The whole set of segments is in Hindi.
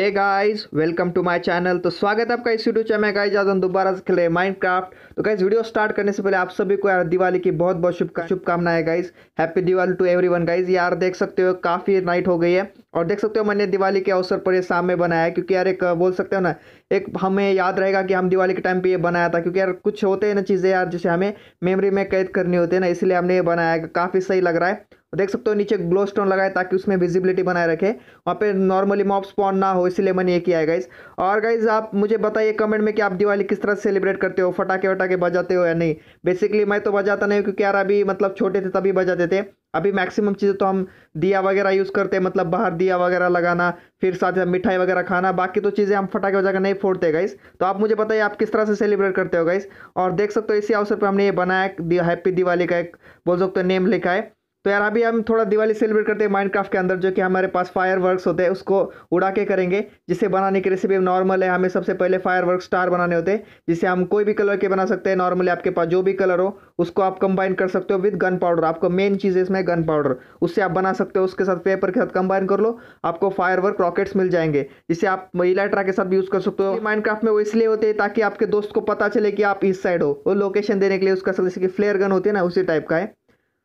hey guys welcome to my channel तो स्वागत है आपका इस वीडियो चैनल में गाइस आज हम दोबारा से खेले माइनक्राफ्ट तो गाइस वीडियो स्टार्ट करने से पहले आप सभी को यार दिवाली की बहुत बहुत शुभ शुभकामनाएं guys happy Diwali to everyone guys यार देख सकते हो काफ़ी नाइट हो गई है और देख सकते हो मैंने दिवाली के अवसर पर ये सामने बनाया है क्योंकि यार एक बोल सकते हो ना एक हमें याद रहेगा कि हम दिवाली के टाइम पर ये बनाया था क्योंकि यार कुछ होते हैं ना चीज़ें यार जैसे हमें मेमोरी में कैद करनी होती है ना इसलिए हमने ये बनाया है काफ़ी सही लग रहा है तो देख सकते हो नीचे ग्लो स्टोन लगाए ताकि उसमें विजिबिलिटी बनाए रखे वहाँ पे नॉर्मली मॉप स्पॉन ना हो इसलिए मैंने ये किया है गाइज और गाइज आप मुझे बताइए कमेंट में कि आप दिवाली किस तरह सेलिब्रेट करते हो फटाके वटाके बजाते हो या नहीं बेसिकली मैं तो बजाता नहीं क्योंकि यार अभी मतलब छोटे थे तभी बजाते थे अभी मैक्सिमम चीज़ें तो हम दिया वगैरह यूज़ करते हैं मतलब बाहर दिया वगैरह लगाना फिर साथ ही मिठाई वगैरह खाना बाकी तो चीज़ें हम फटाके का नहीं फोड़ते गाइस तो आप मुझे बताइए आप किस तरह से सेलिब्रेट करते हो गाइस और देख सकते हो इसी अवसर पर हमने ये बनाया हैप्पी दिवाली का एक बोल सकते हो नेम लिखा है तो यार अभी हम थोड़ा दिवाली सेलिब्रेट करते हैं माइनक्राफ्ट के अंदर जो कि हमारे पास फायर वर्कस होते हैं उसको उड़ा के करेंगे जिसे बनाने की रेसिपी नॉर्मल है हमें सबसे पहले फायर वर्क स्टार बनाने होते हैं जिसे हम कोई भी कलर के बना सकते हैं नॉर्मली आपके पास जो भी कलर हो उसको आप कंबाइन कर सकते हो विद गन पाउडर आपको मेन चीज़ है इसमें गन पाउडर उससे आप बना सकते हो उसके साथ पेपर के साथ कंबाइन कर लो आपको फायर वर्क रॉकेट्स मिल जाएंगे जिसे आप इलाइट्रा के साथ भी यूज़ कर सकते हो माइनक्राफ्ट में वो इसलिए होते हैं ताकि आपके दोस्त को पता चले कि आप इस साइड हो वो लोकेशन देने के लिए उसका जैसे कि फ्लेयर गन होती है ना उसी टाइप का है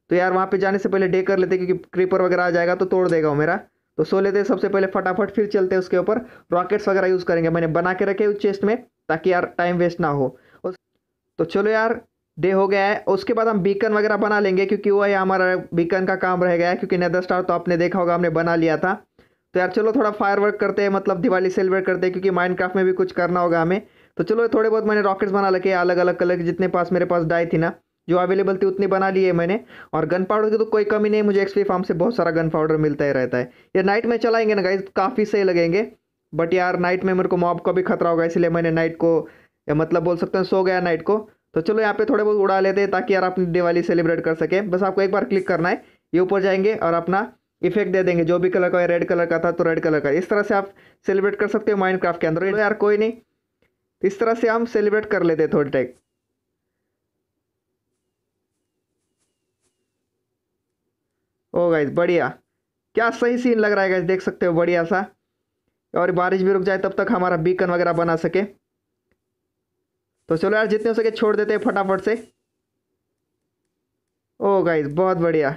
तो यार वहाँ पे जाने से पहले डे कर लेते क्योंकि क्रीपर वगैरह आ जाएगा तो तोड़ देगा वो मेरा तो सो लेते हैं सबसे पहले फटाफट फिर चलते हैं उसके ऊपर रॉकेट्स वगैरह यूज़ करेंगे मैंने बना के रखे उस चेस्ट में ताकि यार टाइम वेस्ट ना हो तो चलो यार डे हो गया है उसके बाद हम बीकन वगैरह बना लेंगे क्योंकि वो है हमारा बीकन का काम रह गया है क्योंकि नेदर स्टार तो आपने देखा होगा हमने बना लिया था तो यार चलो थोड़ा फायर वर्क करते हैं मतलब दिवाली सेलिब्रेट करते हैं क्योंकि माइनक्राफ्ट में भी कुछ करना होगा हमें तो चलो थोड़े बहुत मैंने रॉकेट्स बना लगे अलग अलग कलर के जितने पास मेरे पास डाई थी ना जो अवेलेबल थी उतनी बना ली है मैंने और गन पाउडर की तो कोई कमी नहीं मुझे एक्सपी फार्म से बहुत सारा गन पाउडर मिलता ही रहता है ये नाइट में चलाएंगे ना गाइज काफ़ी सही लगेंगे बट यार नाइट में मेरे को मॉब का भी खतरा होगा इसलिए मैंने नाइट को मतलब बोल सकते हैं सो गया नाइट को तो चलो यहाँ पे थोड़े बहुत उड़ा लेते हैं ताकि यार अपनी दिवाली सेलिब्रेट कर सके बस आपको एक बार क्लिक करना है ये ऊपर जाएंगे और अपना इफेक्ट दे देंगे जो भी कलर का रेड कलर का था तो रेड कलर का इस तरह से आप सेलिब्रेट कर सकते हो माइंड के अंदर तो यार कोई नहीं इस तरह से हम सेलिब्रेट कर लेते थोड़ी टाइम ओ गाइज बढ़िया क्या सही सीन लग रहा है गाइज देख सकते हो बढ़िया सा और बारिश भी रुक जाए तब तक हमारा बीकन वगैरह बना सके तो चलो यार जितने हो सके छोड़ देते हैं फटाफट से ओ गाइज बहुत बढ़िया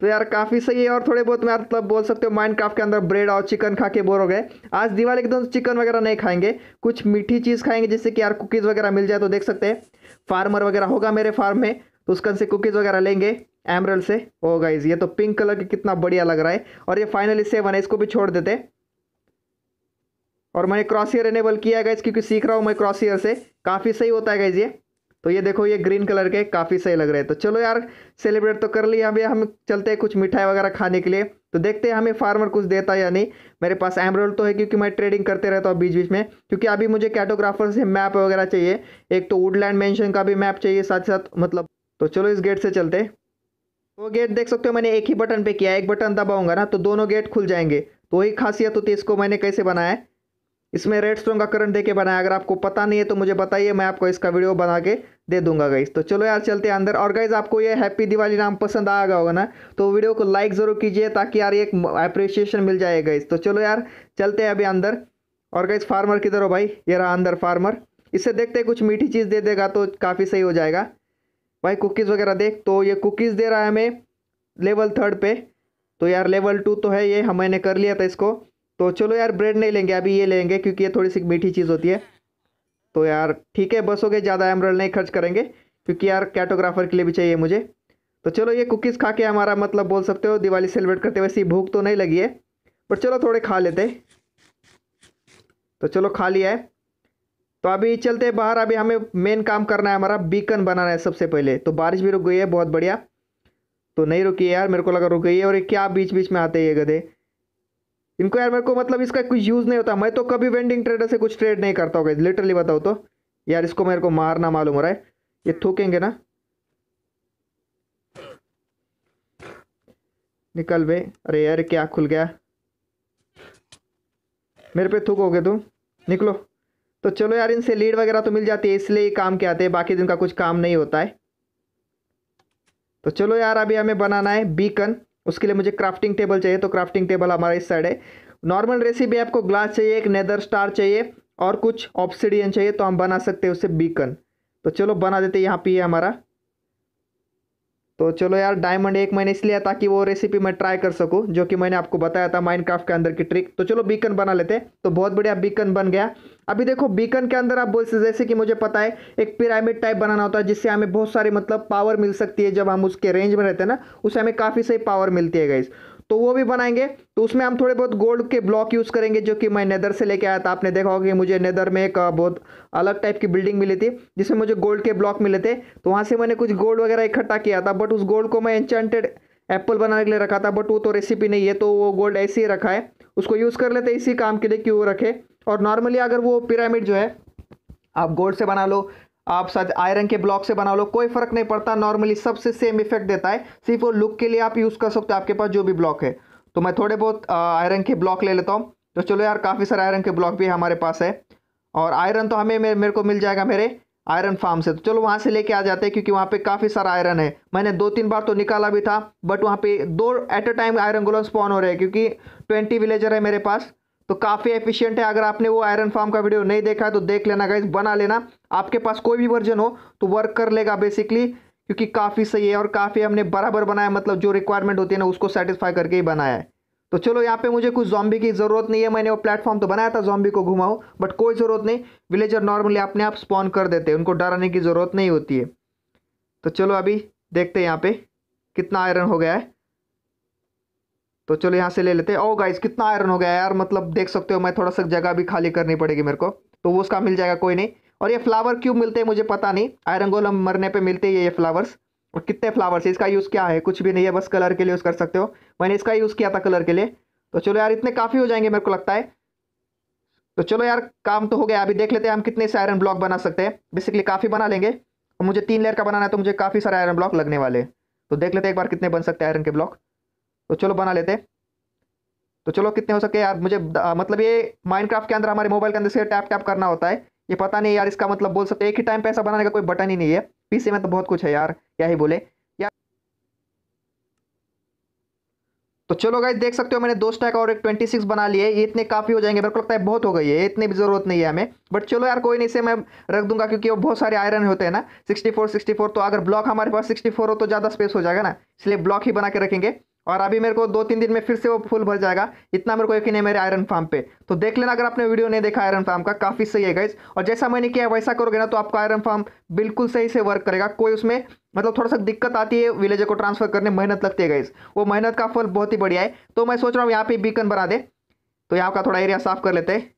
तो यार काफ़ी सही है और थोड़े बहुत मैं मतलब बोल सकते हो माइंड काफ के अंदर ब्रेड और चिकन खा के बोर हो गए आज दिवाली एकदम चिकन वगैरह नहीं खाएंगे कुछ मीठी चीज़ खाएंगे जिससे कि यार कुकीज़ वगैरह मिल जाए तो देख सकते हैं फार्मर वगैरह होगा मेरे फार्म में तो उसका से कुकीज़ वगैरह लेंगे एमरल से ओ गाइज ये तो पिंक कलर के कितना बढ़िया लग रहा है और ये फाइनली सेवन है इसको भी छोड़ देते और मैंने ईयर एनेबल किया गाइज क्योंकि सीख रहा हूँ मैं ईयर से काफ़ी सही होता है गाइज ये तो ये देखो ये ग्रीन कलर के काफ़ी सही लग रहे हैं तो चलो यार सेलिब्रेट तो कर लिया अभी हम चलते हैं कुछ मिठाई वगैरह खाने के लिए तो देखते हैं हमें फार्मर कुछ देता है या नहीं मेरे पास एमरोल तो है क्योंकि मैं ट्रेडिंग करते रहता हूँ बीच बीच में क्योंकि अभी मुझे कैटोग्राफर से मैप वगैरह चाहिए एक तो वुडलैंड मैंशन का भी मैप चाहिए साथ साथ मतलब तो चलो इस गेट से चलते तो गेट देख सकते हो मैंने एक ही बटन पे किया एक बटन दबाऊंगा ना तो दोनों गेट खुल जाएंगे तो वही खासियत होती है इसको मैंने कैसे बनाया इसमें रेड स्टोन का करंट दे के बनाया अगर आपको पता नहीं है तो मुझे बताइए मैं आपको इसका वीडियो बना के दे दूंगा गाइज तो चलो यार चलते हैं अंदर और गाइज आपको ये हैप्पी दिवाली नाम पसंद आएगा होगा ना तो वीडियो को लाइक ज़रूर कीजिए ताकि यार एक अप्रिसिएशन मिल जाए गाइज तो चलो यार चलते हैं अभी अंदर और गाइज फार्मर किधर हो भाई ये रहा अंदर फार्मर इससे देखते कुछ मीठी चीज़ दे देगा तो काफ़ी सही हो जाएगा भाई कुकीज़ वगैरह देख तो ये कुकीज़ दे रहा है हमें लेवल थर्ड पे तो यार लेवल टू तो है ये हमने कर लिया था इसको तो चलो यार ब्रेड नहीं लेंगे अभी ये लेंगे क्योंकि ये थोड़ी सी मीठी चीज़ होती है तो यार ठीक है बस हो गए ज़्यादा एमरल नहीं खर्च करेंगे क्योंकि यार कैटोग्राफर के लिए भी चाहिए मुझे तो चलो ये कुकीज़ खा के हमारा मतलब बोल सकते हो दिवाली सेलिब्रेट करते वैसे भूख तो नहीं लगी है पर चलो थोड़े खा लेते तो चलो खा लिया है तो अभी चलते हैं बाहर अभी हमें मेन काम करना है हमारा बीकन बनाना है सबसे पहले तो बारिश भी रुक गई है बहुत बढ़िया तो नहीं रुकी है यार मेरे को लगा रुक गई है और ये क्या बीच बीच में आते हैं ये गधे इनको यार मेरे को मतलब इसका कुछ यूज़ नहीं होता मैं तो कभी वेंडिंग ट्रेडर से कुछ ट्रेड नहीं करता होगा लिटरली बताओ तो यार इसको मेरे को मारना मालूम हो रहा है ये थूकेंगे ना निकल बे अरे यार क्या खुल गया मेरे पे थूकोगे तुम निकलो तो चलो यार इनसे लीड वगैरह तो मिल जाती है इसलिए काम के आते हैं बाकी दिन का कुछ काम नहीं होता है तो चलो यार अभी हमें बनाना है बीकन उसके लिए मुझे क्राफ्टिंग टेबल चाहिए तो क्राफ्टिंग टेबल हमारा इस साइड है नॉर्मल रेसिपी आपको ग्लास चाहिए एक नेदर स्टार चाहिए और कुछ ऑप्सीडियन चाहिए तो हम बना सकते हैं उससे बीकन तो चलो बना देते हैं यहाँ पे हमारा तो चलो यार डायमंड एक मैंने इसलिए ताकि वो रेसिपी मैं ट्राई कर सकूँ जो कि मैंने आपको बताया था माइनक्राफ्ट के अंदर की ट्रिक तो चलो बीकन बना लेते तो बहुत बढ़िया बीकन बन गया अभी देखो बीकन के अंदर आप बोल सकते जैसे कि मुझे पता है एक पिरामिड टाइप बनाना होता है जिससे हमें बहुत सारी मतलब पावर मिल सकती है जब हम उसके रेंज में रहते हैं ना उससे हमें काफ़ी सही पावर मिलती है गाइज़ तो वो भी बनाएंगे तो उसमें हम थोड़े बहुत गोल्ड के ब्लॉक यूज़ करेंगे जो कि मैं नेदर से लेके आया था आपने देखा होगा कि मुझे नेदर में एक बहुत अलग टाइप की बिल्डिंग मिली थी जिसमें मुझे गोल्ड के ब्लॉक मिले थे तो वहाँ से मैंने कुछ गोल्ड वगैरह इकट्ठा किया था बट उस गोल्ड को मैं एंचेंटेड एप्पल बनाने के लिए रखा था बट वो तो रेसिपी नहीं है तो वो गोल्ड ऐसे ही रखा है उसको यूज़ कर लेते इसी काम के लिए कि वो रखे और नॉर्मली अगर वो पिरामिड जो है आप गोल्ड से बना लो आप शायद आयरन के ब्लॉक से बना लो कोई फर्क नहीं पड़ता नॉर्मली सबसे सेम इफेक्ट देता है सिर्फ वो लुक के लिए आप यूज़ कर सकते हो आपके पास जो भी ब्लॉक है तो मैं थोड़े बहुत आयरन के ब्लॉक ले लेता हूँ तो चलो यार काफ़ी सारे आयरन के ब्लॉक भी हमारे पास है और आयरन तो हमें मेरे को मिल जाएगा मेरे आयरन फार्म से तो चलो वहाँ से लेके आ जाते हैं क्योंकि वहाँ पे काफ़ी सारा आयरन है मैंने दो तीन बार तो निकाला भी था बट वहाँ पे दो at a time iron golem spawn हो रहे हैं क्योंकि ट्वेंटी विलेजर है मेरे पास तो काफ़ी एफिशिएंट है अगर आपने वो आयरन फार्म का वीडियो नहीं देखा है तो देख लेना गाइज बना लेना आपके पास कोई भी वर्जन हो तो वर्क कर लेगा बेसिकली क्योंकि काफ़ी सही है और काफ़ी हमने बराबर बनाया मतलब जो रिक्वायरमेंट होती है ना उसको सेटिस्फाई करके ही बनाया है तो चलो यहाँ पे मुझे कुछ जॉम्बी की ज़रूरत नहीं है मैंने वो प्लेटफॉर्म तो बनाया था जॉम्बी को घुमाओ बट कोई ज़रूरत नहीं विलेजर नॉर्मली अपने आप स्पॉन कर देते हैं उनको डराने की ज़रूरत नहीं होती है तो चलो अभी देखते हैं यहाँ पे कितना आयरन हो गया है तो चलो यहाँ से ले लेते हैं ओ गाइस कितना आयरन हो गया यार मतलब देख सकते हो मैं थोड़ा सा जगह भी खाली करनी पड़ेगी मेरे को तो वो उसका मिल जाएगा कोई नहीं और ये फ्लावर क्यों मिलते हैं मुझे पता नहीं आयरन गोलम मरने पे मिलते हैं ये ये फ्लावर्स और कितने फ्लावर्स है इसका यूज़ क्या है कुछ भी नहीं है बस कलर के लिए यूज़ कर सकते हो मैंने इसका यूज़ किया था कलर के लिए तो चलो यार इतने काफ़ी हो जाएंगे मेरे को लगता है तो चलो यार काम तो हो गया अभी देख लेते हैं हम कितने से आयरन ब्लॉक बना सकते हैं बेसिकली काफ़ी बना लेंगे और मुझे तीन लेयर का बनाना है तो मुझे काफ़ी सारे आयरन ब्लॉक लगने वाले हैं तो देख लेते हैं एक बार कितने बन सकते हैं आयरन के ब्लॉक तो चलो बना लेते तो चलो कितने हो सके यार मुझे आ, मतलब ये माइनक्राफ्ट के अंदर हमारे मोबाइल के अंदर से टैप टैप करना होता है ये पता नहीं यार इसका मतलब बोल सकते एक ही टाइम पैसा बनाने का कोई बटन ही नहीं है पीसी में तो बहुत कुछ है यार क्या ही बोले यार तो चलो गाइज देख सकते हो मैंने दो स्टैक और एक ट्वेंटी सिक्स बना लिए ये इतने काफ़ी हो जाएंगे मेरे को लगता है बहुत हो गई है इतनी भी ज़रूरत नहीं है हमें बट चलो यार कोई नहीं से मैं रख दूंगा क्योंकि वो बहुत सारे आयरन होते हैं ना सिक्सटी फोर सिक्सटी फोर तो अगर ब्लॉक हमारे पास सिक्सटी फोर हो तो ज़्यादा स्पेस हो जाएगा ना इसलिए ब्लॉक ही बना के रखेंगे और अभी मेरे को दो तीन दिन में फिर से वो फुल भर जाएगा इतना मेरे को यकीन है मेरे आयरन फार्म पे तो देख लेना अगर आपने वीडियो नहीं देखा आयरन फार्म का काफ़ी सही है गाइज और जैसा मैंने किया वैसा करोगे ना तो आपका आयरन फार्म बिल्कुल सही से वर्क करेगा कोई उसमें मतलब थोड़ा सा दिक्कत आती है विलेजर को ट्रांसफर करने मेहनत लगती है गाइज वो मेहनत का फल बहुत ही बढ़िया है तो मैं सोच रहा हूँ यहाँ पे बीकन बना दे तो यहाँ का थोड़ा एरिया साफ कर लेते हैं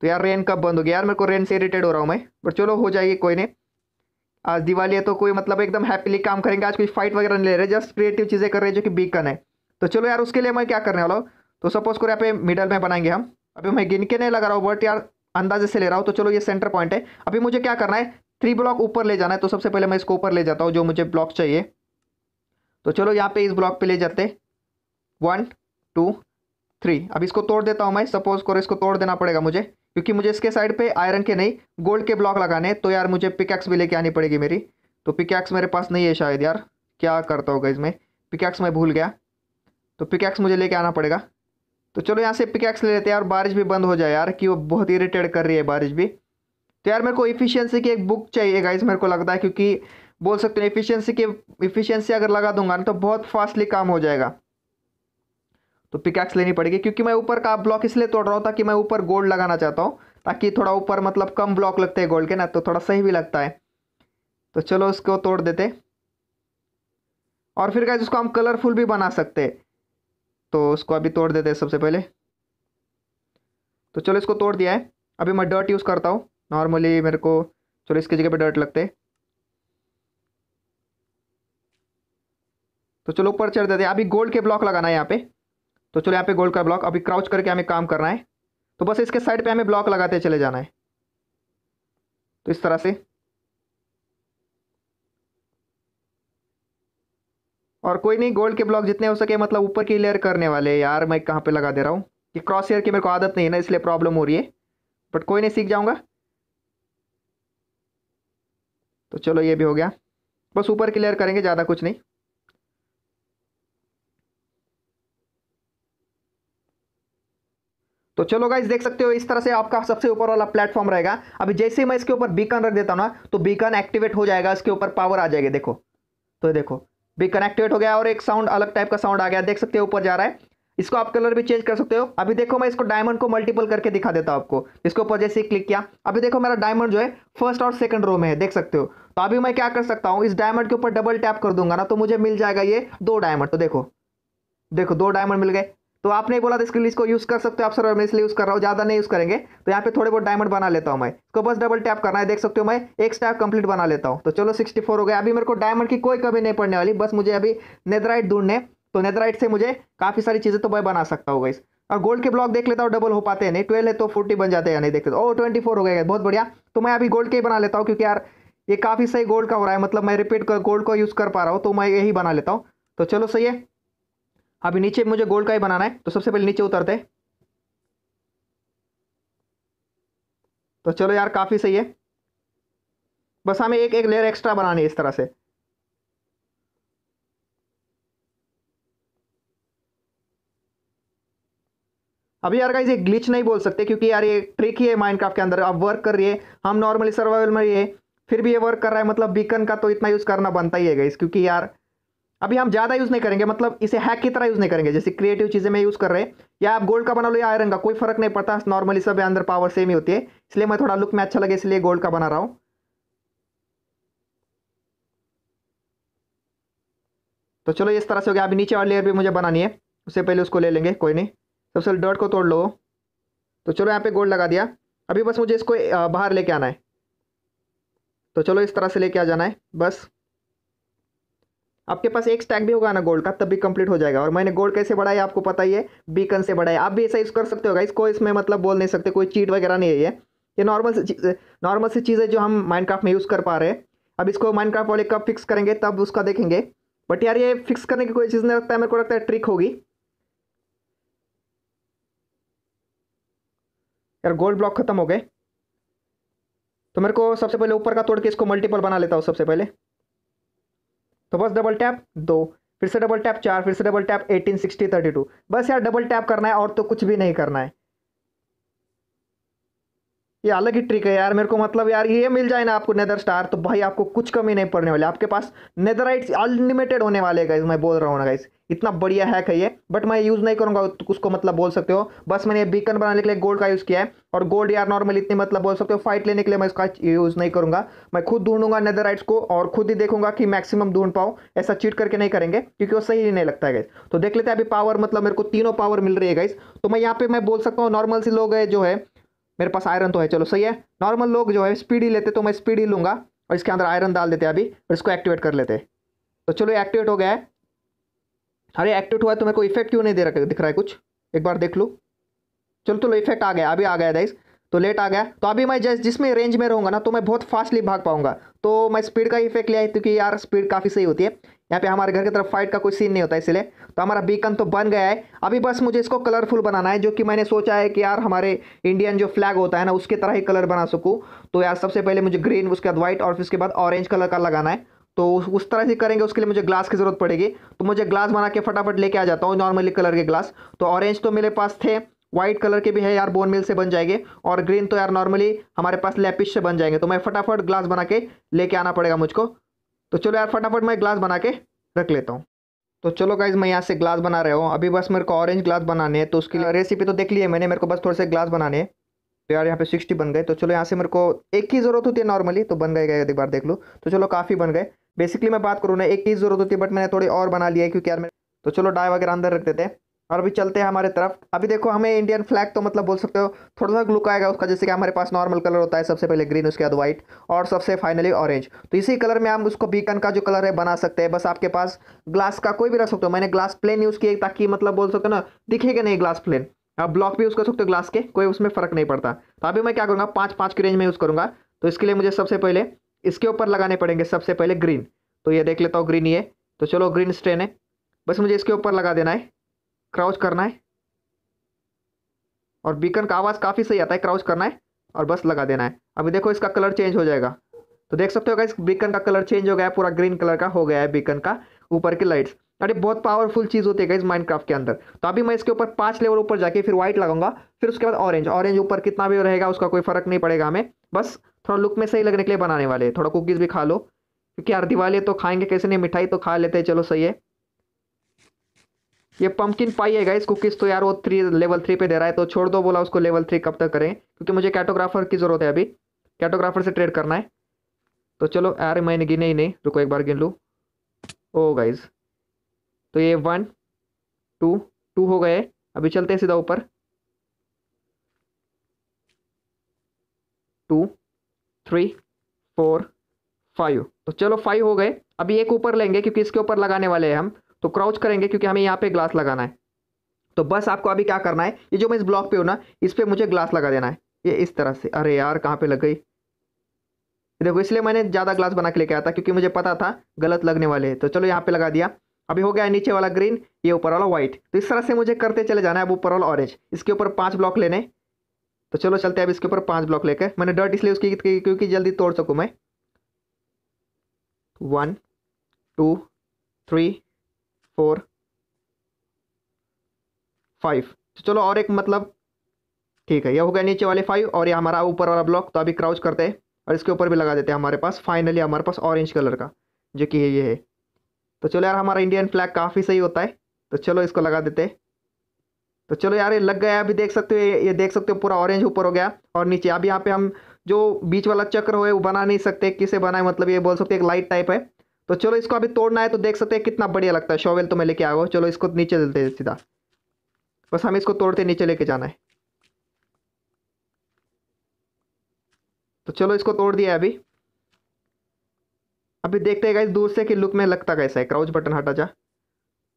तो यार रेन कब बंद हो गया यार मेरे को रेन से इरीटेड हो रहा हूँ मैं बट चलो हो जाएगी कोई नहीं आज दिवाली है तो कोई मतलब एकदम हैप्पीली काम करेंगे आज कोई फाइट वगैरह नहीं ले रहे जस्ट क्रिएटिव चीज़ें कर रहे हैं जो कि बीकन है तो चलो यार उसके लिए मैं क्या करने वाला हूँ तो सपोज करो यहाँ पे मिडल में बनाएंगे हम अभी मैं गिन के नहीं लगा रहा हूँ बट यार अंदाजे से ले रहा हूँ तो चलो ये सेंटर पॉइंट है अभी मुझे क्या करना है थ्री ब्लॉक ऊपर ले जाना है तो सबसे पहले मैं इसको ऊपर ले जाता हूँ जो मुझे ब्लॉक चाहिए तो चलो यहाँ पे इस ब्लॉक पे ले जाते वन टू थ्री अब इसको तोड़ देता हूँ मैं सपोज करो इसको तोड़ देना पड़ेगा मुझे क्योंकि मुझे इसके साइड पे आयरन के नहीं गोल्ड के ब्लॉक लगाने तो यार मुझे पिकैक्स भी लेके आनी पड़ेगी मेरी तो पिकैक्स मेरे पास नहीं है शायद यार क्या करता होगा इसमें पिकैक्स मैं भूल गया तो पिकैक्स मुझे लेके आना पड़ेगा तो चलो यहाँ से पिकैक्स ले लेते हैं यार बारिश भी बंद हो जाए यार कि वो बहुत इरीटेट कर रही है बारिश भी तो यार मेरे को इफ़िशियंसी की एक बुक चाहिए गाइज मेरे को लगता है क्योंकि बोल सकते हैं इफ़िशियंसी की इफ़िशियंसी अगर लगा दूंगा ना तो बहुत फास्टली काम हो जाएगा तो पिकैक्स लेनी पड़ेगी क्योंकि मैं ऊपर का ब्लॉक इसलिए तोड़ रहा हूँ ताकि मैं ऊपर गोल्ड लगाना चाहता हूँ ताकि थोड़ा ऊपर मतलब कम ब्लॉक लगते हैं गोल्ड के ना तो थोड़ा सही भी लगता है तो चलो उसको तोड़ देते और फिर क्या उसको हम कलरफुल भी बना सकते तो उसको अभी तोड़ देते सबसे पहले तो चलो इसको तोड़ दिया है अभी मैं डर्ट यूज़ करता हूँ नॉर्मली मेरे को चलो इसकी जगह पर डर्ट लगते तो चलो ऊपर चढ़ देते अभी गोल्ड के ब्लॉक लगाना है यहाँ पे तो चलो यहाँ पे गोल्ड का ब्लॉक अभी क्राउच करके हमें काम करना है तो बस इसके साइड पे हमें ब्लॉक लगाते चले जाना है तो इस तरह से और कोई नहीं गोल्ड के ब्लॉक जितने हो सके मतलब ऊपर की लेयर करने वाले यार मैं कहाँ पे लगा दे रहा हूँ कि क्रॉस एयर की मेरे को आदत नहीं है ना इसलिए प्रॉब्लम हो रही है बट कोई नहीं सीख जाऊँगा तो चलो ये भी हो गया बस ऊपर क्लियर करेंगे ज़्यादा कुछ नहीं तो चलो गाइज देख सकते हो इस तरह से आपका सबसे ऊपर वाला प्लेटफॉर्म रहेगा अभी जैसे ही मैं इसके ऊपर बीकन रख देता हूँ ना तो बीकन एक्टिवेट हो जाएगा इसके ऊपर पावर आ जाएगी देखो तो देखो बीकन एक्टिवेट हो गया और एक साउंड अलग टाइप का साउंड आ गया देख सकते हो ऊपर जा रहा है इसको आप कलर भी चेंज कर सकते हो अभी देखो मैं इसको डायमंड को मल्टीपल करके दिखा देता हूँ आपको इसके ऊपर जैसे ही क्लिक किया अभी देखो मेरा डायमंड जो है फर्स्ट और सेकंड रो में है देख सकते हो तो अभी मैं क्या कर सकता हूँ इस डायमंड के ऊपर डबल टैप कर दूंगा ना तो मुझे मिल जाएगा ये दो डायमंड तो देखो देखो दो डायमंड मिल गए तो आपने बोला था स्किल इसको यूज़ कर सकते हो आप सर मैं इसलिए यूज़ कर रहा हूँ ज़्यादा नहीं यूज़ करेंगे तो यहाँ पे थोड़े बहुत डायमंड बना लेता हूँ मैं इसको बस डबल टैप करना है देख सकते हो मैं एक स्टैप कंप्लीट बना लेता हूँ तो चलो सिक्सटी फोर हो गया अभी मेरे को डायमंड की कोई कमी नहीं पड़ने वाली बस मुझे अभी नेदराइट ढूंढने तो नेदराइट से मुझे काफ़ी सारी चीज़ें तो मैं बना सकता हूँ इस और गोल्ड के ब्लॉक देख लेता हूँ डबल हो पाते हैं नहीं ट्वेल्व है तो फोर्टी बन जाते हैं नहीं देखते ओ ट्वेंटी फोर हो गया बहुत बढ़िया तो मैं अभी गोल्ड के ही बना लेता हूँ क्योंकि यार ये काफ़ी सही गोल्ड का हो रहा है मतलब मैं रिपीट कर गोल्ड को यूज़ कर पा रहा हूँ तो मैं यही बना लेता हूँ तो चलो सही है अभी नीचे मुझे गोल्ड का ही बनाना है तो सबसे पहले नीचे उतरते तो चलो यार काफ़ी सही है बस हमें एक एक लेयर एक्स्ट्रा बनानी है इस तरह से अभी यार का ये ग्लिच नहीं बोल सकते क्योंकि यार ये ट्रिक ही है माइनक्राफ्ट के अंदर अब वर्क कर रही है हम नॉर्मली सर्वाइवल में रही है फिर भी ये वर्क कर रहा है मतलब बीकन का तो इतना यूज़ करना बनता ही है इस क्योंकि यार अभी हम ज़्यादा यूज़ नहीं करेंगे मतलब इसे हैक की तरह यूज़ नहीं करेंगे जैसे क्रिएटिव चीज़ें में यूज़ कर रहे हैं या आप गोल्ड का बना लो या आयरन का कोई फर्क नहीं पड़ता नॉर्मली सब अंदर पावर सेम ही होती है इसलिए मैं थोड़ा लुक में अच्छा लगे इसलिए गोल्ड का बना रहा हूँ तो चलो इस तरह से हो गया अभी नीचे वाली लेयर भी मुझे बनानी है उससे पहले उसको ले लेंगे कोई नहीं सबसे डर्ट को तोड़ लो तो चलो यहाँ पे गोल्ड लगा दिया अभी बस मुझे इसको बाहर लेके आना है तो चलो इस तरह से लेके आ जाना है बस आपके पास एक स्टैक भी होगा ना गोल्ड का तब भी कंप्लीट हो जाएगा और मैंने गोल्ड कैसे बढ़ाया आपको पता ही है बीकन से बढ़ाया आप भी ऐसा यूज़ कर सकते होगा इसको इसमें मतलब बोल नहीं सकते कोई चीट वगैरह नहीं है ये ये नॉर्मल नॉर्मल सी चीज़ें जो हम माइनक्राफ्ट में यूज़ कर पा रहे हैं अब इसको माइनक्राफ्ट वाले कब फिक्स करेंगे तब उसका देखेंगे बट यार ये फिक्स करने की कोई चीज़ नहीं लगता है मेरे को लगता है ट्रिक होगी यार गोल्ड ब्लॉक खत्म हो गए तो मेरे को सबसे पहले ऊपर का तोड़ के इसको मल्टीपल बना लेता हूँ सबसे पहले तो बस डबल टैप दो फिर से डबल टैप चार फिर से double tap eighteen sixty thirty two बस यार डबल टैप करना है और तो कुछ भी नहीं करना है ये अलग ही ट्रिक है यार मेरे को मतलब यार ये मिल जाए ना आपको नेदर स्टार तो भाई आपको कुछ कमी नहीं पड़ने वाली आपके पास नेदराइट्स अनलिमिटेड होने वाले गाइज मैं बोल रहा हूँ ना गाइज इतना बढ़िया हैक है ये बट मैं यूज़ नहीं करूँगा तो उसको मतलब बोल सकते हो बस मैंने बीकन बनाने के लिए गोल्ड का यूज़ किया है और गोल्ड यार नॉर्मल इतनी मतलब बोल सकते हो फाइट लेने के लिए मैं इसका यूज़ नहीं करूँगा मैं खुद ढूंढूंगा नेदर राइट्स को और खुद ही देखूंगा कि मैक्सिमम ढूंढ पाऊँ ऐसा चीट करके नहीं करेंगे क्योंकि वो सही नहीं लगता है गाइस तो देख लेते हैं अभी पावर मतलब मेरे को तीनों पावर मिल रही है गाइस तो मैं यहाँ पे मैं बोल सकता हूँ नॉर्मल से लोग है जो है मेरे पास आयरन तो है चलो सही है नॉर्मल लोग जो है स्पीड ही लेते तो मैं स्पीड ही लूँगा और इसके अंदर आयरन डाल देते अभी और इसको एक्टिवेट कर लेते तो चलो एक्टिवेट हो गया है अरे एक्टिवेट हुआ है तो मेरे को इफेक्ट क्यों नहीं दे रहा दिख रहा है कुछ एक बार देख लूँ चलो चलो इफेक्ट आ गया अभी आ गया दाइस तो लेट आ गया तो अभी मैं जैस जिसमें रेंज में रहूँगा ना तो मैं बहुत फास्टली भाग पाऊँगा तो मैं स्पीड का इफेक्ट लिया क्योंकि यार स्पीड काफ़ी सही होती है यहाँ पे हमारे घर की तरफ फाइट का कोई सीन नहीं होता इसलिए तो हमारा बीकन तो बन गया है अभी बस मुझे इसको कलरफुल बनाना है जो कि मैंने सोचा है कि यार हमारे इंडियन जो फ्लैग होता है ना उसके तरह ही कलर बना सकूँ तो यार सबसे पहले मुझे ग्रीन उसके बाद व्हाइट और फिर उसके बाद ऑरेंज कलर का लगाना है तो उस तरह से करेंगे उसके लिए मुझे ग्लास की ज़रूरत पड़ेगी तो मुझे ग्लास बना के फटाफट लेके आ जाता हूँ नॉर्मली कलर के ग्लास तो ऑरेंज तो मेरे पास थे व्हाइट कलर के भी है यार बोन मिल से बन जाएंगे और ग्रीन तो यार नॉर्मली हमारे पास लेपिस से बन जाएंगे तो मैं फटाफट ग्लास बना के लेके आना पड़ेगा मुझको तो चलो यार फटाफट मैं ग्लास बना के रख लेता हूँ तो चलो गाइज मैं यहाँ से ग्लास बना रहा हूँ अभी बस मेरे को ऑरेंज ग्लास बनाने हैं तो उसके लिए रेसिपी तो देख ली है मैंने मेरे को बस थोड़े से ग्लास बनाने हैं तो यार यहाँ पे सिक्सटी बन गए तो चलो यहाँ से मेरे को एक ही ज़रूरत होती है नॉर्मली तो बन गए गए एक बार देख लो तो चलो काफ़ी बन गए बेसिकली मैं बात करूँ ना एक की ज़रूरत होती है बट मैंने थोड़ी और बना लिया है क्योंकि यार मैं तो चलो डाई वगैरह अंदर रख देते हैं और अभी चलते हैं हमारे तरफ अभी देखो हमें इंडियन फ्लैग तो मतलब बोल सकते हो थोड़ा सा लुक आएगा उसका जैसे कि हमारे पास नॉर्मल कलर होता है सबसे पहले ग्रीन उसके बाद व्हाइट और सबसे फाइनली ऑरेंज तो इसी कलर में हम उसको बीकन का जो कलर है बना सकते हैं बस आपके पास ग्लास का कोई भी रख सकते हो मैंने ग्लास प्लेन यूज़ किया ताकि मतलब बोल सकते हो ना दिखेगा नहीं ग्लास प्लेन आप ब्लॉक भी यूज़ कर सकते हो ग्लास के कोई उसमें फ़र्क नहीं पड़ता तो अभी मैं क्या करूँगा पाँच पाँच की रेंज में यूज़ करूँगा तो इसके लिए मुझे सबसे पहले इसके ऊपर लगाने पड़ेंगे सबसे पहले ग्रीन तो ये देख लेता हूँ ग्रीन ये तो चलो ग्रीन स्ट्रेन है बस मुझे इसके ऊपर लगा देना है क्राउच करना है और बीकन का आवाज़ काफ़ी सही आता है क्राउच करना है और बस लगा देना है अभी देखो इसका कलर चेंज हो जाएगा तो देख सकते हो इस बीकन का कलर चेंज हो गया है पूरा ग्रीन कलर का हो गया है बीकन का ऊपर की लाइट्स अरे बहुत पावरफुल चीज़ होती है इस माइनक्राफ्ट के अंदर तो अभी मैं इसके ऊपर पाँच लेवल ऊपर जाके फिर व्हाइट लगाऊंगा फिर उसके बाद ऑरेंज ऑरेंज ऊपर कितना भी रहेगा उसका कोई फर्क नहीं पड़ेगा हमें बस थोड़ा लुक में सही लगने के लिए बनाने वाले थोड़ा कुकीज़ भी खा लो क्योंकि यार दिवाली तो खाएंगे कैसे नहीं मिठाई तो खा लेते हैं चलो सही है ये पम्पकिन पाई है गाइस कुकीज़ तो यार वो थ्री लेवल थ्री पे दे रहा है तो छोड़ दो बोला उसको लेवल थ्री कब तक करें क्योंकि मुझे कैटोग्राफर की ज़रूरत है अभी कैटोग्राफर से ट्रेड करना है तो चलो यार मैंने गिने ही नहीं रुको एक बार गिन लूँ ओ गाइज तो ये वन टू टू हो गए अभी चलते हैं सीधा ऊपर टू थ्री फोर फाइव तो चलो फाइव हो गए अभी एक ऊपर लेंगे क्योंकि इसके ऊपर लगाने वाले हैं हम तो क्राउच करेंगे क्योंकि हमें यहाँ पे ग्लास लगाना है तो बस आपको अभी क्या करना है ये जो मैं इस ब्लॉक पे हूँ ना इस पर मुझे ग्लास लगा देना है ये इस तरह से अरे यार कहाँ पे लग गई देखो इसलिए मैंने ज़्यादा ग्लास बना के लेके आया था क्योंकि मुझे पता था गलत लगने वाले हैं तो चलो यहाँ पे लगा दिया अभी हो गया नीचे वाला ग्रीन ये ऊपर वाला व्हाइट तो इस तरह से मुझे करते चले जाना है अब ऊपर वाला ऑरेंज इसके ऊपर पाँच ब्लॉक लेने तो चलो चलते हैं अब इसके ऊपर पाँच ब्लॉक लेकर मैंने डर्ट इसलिए उसकी क्योंकि जल्दी तोड़ सकूँ मैं one two three four five तो चलो और एक मतलब ठीक है ये हो गया नीचे वाले फाइव और ये हमारा ऊपर वाला ब्लॉक तो अभी क्राउच करते हैं और इसके ऊपर भी लगा देते हैं हमारे पास फाइनली हमारे पास ऑरेंज कलर का जो कि ये है तो चलो यार हमारा इंडियन फ्लैग काफ़ी सही होता है तो चलो इसको लगा देते तो चलो यार ये लग गया अभी देख सकते हो ये देख सकते हो पूरा ऑरेंज ऊपर हो गया और नीचे अभी यहाँ पे हम जो बीच वाला चक्र हो वो बना नहीं सकते किसे बनाए मतलब ये बोल सकते एक लाइट टाइप है तो चलो इसको अभी तोड़ना है तो देख सकते हैं कितना बढ़िया लगता है शॉवेल तो मैं लेके आया चलो इसको नीचे चलते हैं सीधा बस हमें इसको तोड़ते नीचे लेके जाना है तो चलो इसको तोड़ दिया अभी अभी देखते हैं गाइस दूर से कि लुक में लगता कैसा है क्राउच बटन हटा जा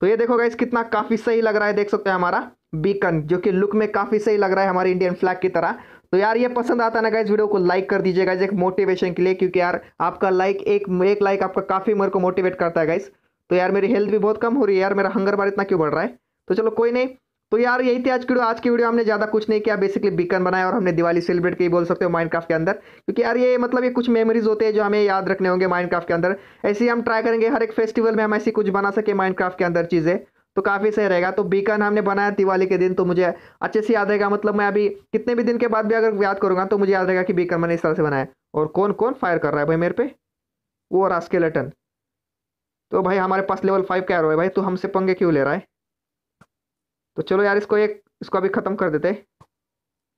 तो ये देखो गाइस कितना काफ़ी सही लग रहा है देख सकते हैं हमारा बीकन जो कि लुक में काफ़ी सही लग रहा है हमारे इंडियन फ्लैग की तरह तो यार ये पसंद आता ना गाइज वीडियो को लाइक कर दीजिए गाइज एक मोटिवेशन के लिए क्योंकि यार आपका लाइक एक एक लाइक आपका काफ़ी मेरे को मोटिवेट करता है गाइज तो यार मेरी हेल्थ भी बहुत कम हो रही है यार मेरा हंगर बार इतना क्यों बढ़ रहा है तो चलो कोई नहीं तो यार यही थी आज की वीडियो आज की वीडियो हमने ज़्यादा कुछ नहीं किया बेसिकली बीकन बनाया और हमने दिवाली सेलिब्रेट की बोल सकते हो माइनक्राफ्ट के अंदर क्योंकि यार ये मतलब ये कुछ मेमोरीज होते हैं जो हमें याद रखने होंगे माइनक्राफ्ट के अंदर ऐसे ही हम ट्राई करेंगे हर एक फेस्टिवल में हम ऐसी कुछ बना सके माइनक्राफ्ट के अंदर चीज़ें तो काफ़ी सही रहेगा तो बी का नाम ने बनाया दिवाली के दिन तो मुझे अच्छे से याद रहेगा मतलब मैं अभी कितने भी दिन के बाद भी अगर याद करूँगा तो मुझे याद रहेगा कि बी का मैंने इस तरह से बनाया और कौन कौन फायर कर रहा है भाई मेरे पे वो रास्केलेटन तो भाई हमारे पास लेवल फाइव का रहा है भाई तो हमसे पंगे क्यों ले रहा है तो चलो यार इसको एक इसको अभी ख़त्म कर देते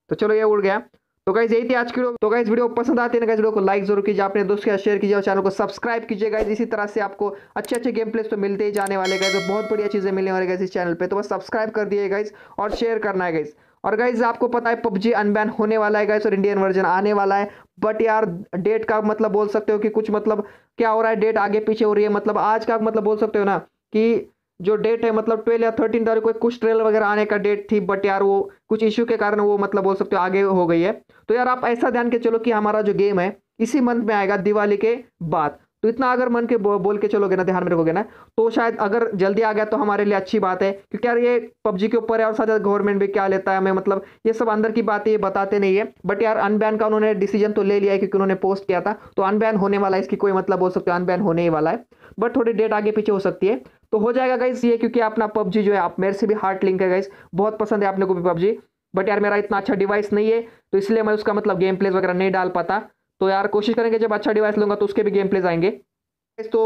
तो चलो ये उड़ गया तो गाइज यही थी आज की वीडियो तो गाइज वीडियो पसंद आती है ना वीडियो को लाइक जरूर कीजिए अपने दोस्त के साथ शेयर कीजिए और चैनल को सब्सक्राइब कीजिए गाइज इसी तरह से आपको अच्छे अच्छे गेम प्लेस तो मिलते ही जाने वाले गाइज तो बहुत बढ़िया चीज़ें मिलने वाले गाइज इस चैनल पर तो बस सब्सक्राइब कर दिए गाइज और शेयर करना है गाइज और गाइज आपको पता है पबजी अनबैन होने वाला है गाइज और इंडियन वर्जन आने वाला है बट यार डेट का मतलब बोल सकते हो कि कुछ मतलब क्या हो रहा है डेट आगे पीछे हो रही है मतलब आज का मतलब बोल सकते हो ना कि जो डेट है मतलब ट्वेल्व या थर्टीन तारीख को कुछ ट्रेलर वगैरह आने का डेट थी बट यार वो कुछ इश्यू के कारण वो मतलब बोल सकते हो आगे हो गई है तो यार आप ऐसा ध्यान के चलो कि हमारा जो गेम है इसी मंथ में आएगा दिवाली के बाद तो इतना अगर मन के बो, बोल के चलोगे ना ध्यान में रखोगे ना तो शायद अगर जल्दी आ गया तो हमारे लिए अच्छी बात है क्योंकि यार ये पबजी के ऊपर है और साथ गवर्नमेंट भी क्या लेता है हमें मतलब ये सब अंदर की बात ये बताते नहीं है बट यार अनबैन का उन्होंने डिसीजन तो ले लिया है क्योंकि उन्होंने पोस्ट किया था तो अनबैन होने वाला है इसकी कोई मतलब हो सकता है अनबैन होने ही वाला है बट थोड़ी डेट आगे पीछे हो सकती है तो हो जाएगा गाइज ये क्योंकि अपना पबजी जो है आप मेरे से भी हार्ट लिंक है गाइज बहुत पसंद है आपने को भी पबजी बट यार मेरा इतना अच्छा डिवाइस नहीं है तो इसलिए मैं उसका मतलब गेम प्लेस वगैरह नहीं डाल पाता तो यार कोशिश करेंगे जब अच्छा डिवाइस लूँगा तो उसके भी गेम प्लेज आएंगे तो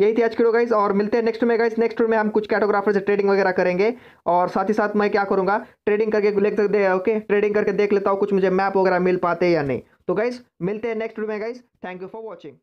यही थी आज की गाइस और मिलते हैं नेक्स्ट में गाइस नेक्स्ट में हम कुछ कैटोग्राफर से ट्रेडिंग वगैरह करेंगे और साथ ही साथ मैं क्या करूँगा ट्रेडिंग करके लेख सकते ओके ट्रेडिंग करके देख लेता हूँ कुछ मुझे मैप वगैरह मिल पाते या नहीं तो गाइस मिलते हैं नेक्स्ट में guys thank you for watching